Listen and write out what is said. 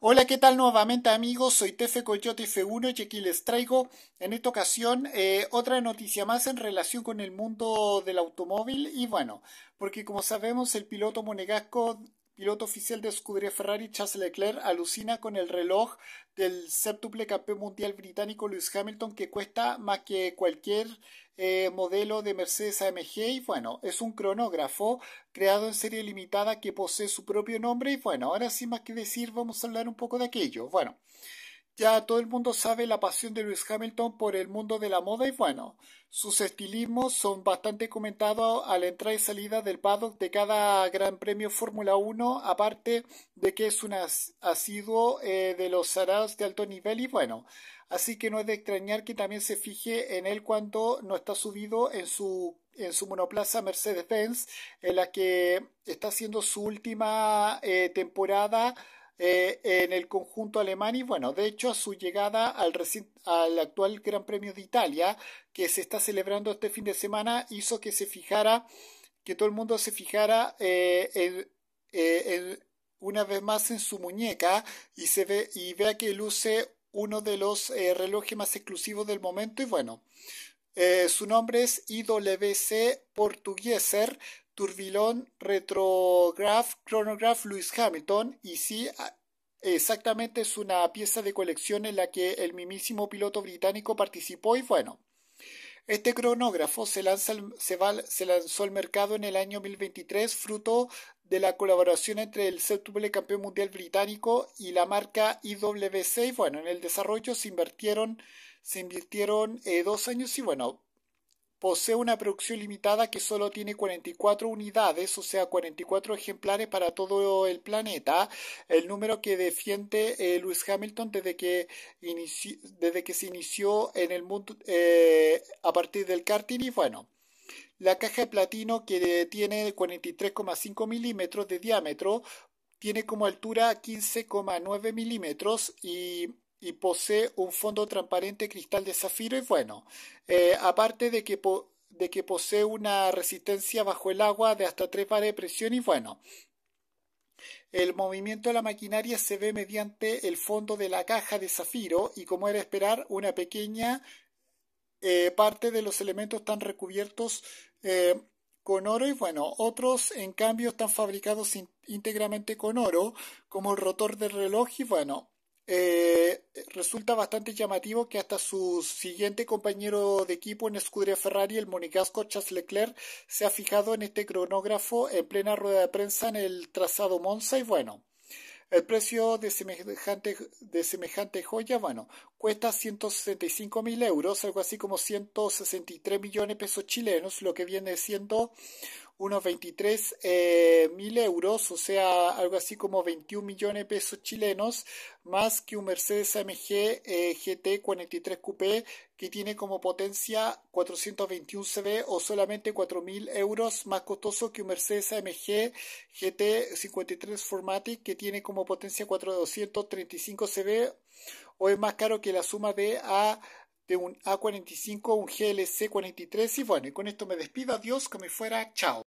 Hola, ¿qué tal nuevamente amigos? Soy Tefe Coyote F1 y aquí les traigo en esta ocasión eh, otra noticia más en relación con el mundo del automóvil y bueno, porque como sabemos el piloto monegasco piloto oficial de escudería Ferrari Charles Leclerc alucina con el reloj del séptuple campeón mundial británico Lewis Hamilton que cuesta más que cualquier eh, modelo de Mercedes AMG y bueno, es un cronógrafo creado en serie limitada que posee su propio nombre y bueno, ahora sin más que decir vamos a hablar un poco de aquello. Bueno ya todo el mundo sabe la pasión de Lewis Hamilton por el mundo de la moda y bueno, sus estilismos son bastante comentados a la entrada y salida del paddock de cada Gran Premio Fórmula 1, aparte de que es un asiduo eh, de los arados de alto nivel y bueno, así que no es de extrañar que también se fije en él cuando no está subido en su en su monoplaza Mercedes-Benz, en la que está haciendo su última eh, temporada eh, en el conjunto alemán y bueno, de hecho a su llegada al, al actual Gran Premio de Italia que se está celebrando este fin de semana hizo que se fijara, que todo el mundo se fijara eh, eh, en, una vez más en su muñeca y, se ve, y vea que luce uno de los relojes más exclusivos del momento y bueno, eh, su nombre es IWC Portugueser Turbilón Retrograph Chronograph Lewis Hamilton y sí exactamente es una pieza de colección en la que el mismísimo piloto británico participó y bueno este cronógrafo se, lanza, se, lanzó al mercado en el año 2023 fruto de la colaboración entre el séptuple campeón mundial británico y la marca IWC y bueno en el desarrollo se invirtieron se invirtieron eh, dos años y bueno, posee una producción limitada que solo tiene 44 unidades, o sea, 44 ejemplares para todo el planeta, el número que defiende eh, Lewis Hamilton desde que, desde que se inició en el mundo eh, a partir del karting y bueno. La caja de platino que tiene 43,5 milímetros de diámetro tiene como altura 15,9 milímetros y y posee un fondo transparente cristal de zafiro y bueno, eh, aparte de que, posee una resistencia bajo el agua de hasta 3 bares de presión y bueno, el movimiento de la maquinaria se ve mediante el fondo de la caja de zafiro y como era esperar una pequeña eh, parte de los elementos están recubiertos eh, con oro y bueno, otros en cambio están fabricados íntegramente con oro como el rotor del reloj y bueno, eh, resulta bastante llamativo que hasta su siguiente compañero de equipo en escudería Ferrari, el Monicasco Charles Leclerc, se ha fijado en este cronógrafo en plena rueda de prensa en el trazado Monza y bueno. El precio de semejante, de semejante joya, bueno, cuesta 165 mil euros, algo así como 163 millones de pesos chilenos, lo que viene siendo unos 23 eh, mil euros, o sea, algo así como 21 millones de pesos chilenos, más que un Mercedes AMG GT 43 Coupé que tiene como potencia 421 CV o solamente 4.000 euros más costoso que un Mercedes AMG GT 53 Formatic que tiene como potencia 4235 CV o es más caro que la suma de A de un A45, un GLC 43 y bueno, y con esto me despido, adiós, que me fuera, chao.